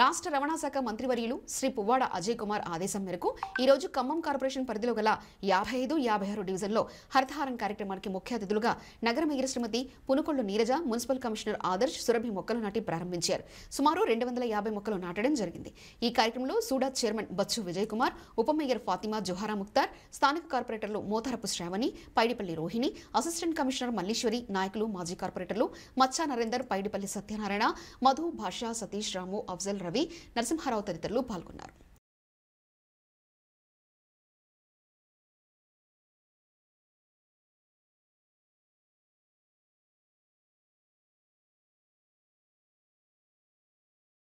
రాష్ట్ర రవాణా శాఖ మంత్రివర్యులు శ్రీ పువ్వాడ అజయ్ కుమార్ ఆదేశం మేరకు ఈరోజు ఖమ్మం కార్పొరేషన్ పరిధిలో గల యాభై ఐదు యాభై ఆరు డివిజన్లో హరితహారం కార్యక్రమానికి ముఖ్య అతిథులుగా నగర mayor Shrimati Punukollu Neeraja municipal commissioner Adarsh Surabhi మొక్కలు నాటి ప్రారంభించారు సుమారు రెండు వందల యాభై మొక్కలు నాటడం జరిగింది ఈ కార్యక్రమంలో సూడా చైర్మన్ బచ్చు విజయ్ కుమార్ ఉప మేయర్ ఫాతిమా జొహారా ముక్తార్ స్థానిక కార్పొరేటర్లు మోతరపు శ్రావణి పైడిపల్లి రోహిణి అసిస్టెంట్ కమిషనర్ మల్లీశ్వరి నాయకులు మాజీ కార్పొరేటర్లు మచ్చా నరేందర్ పైడిపల్లి సత్యనారాయణ మధు భాషా సతీష్ రాము అఫ్జల్ రవి నరసింహారావు తదితరులు పాల్గొన్నారు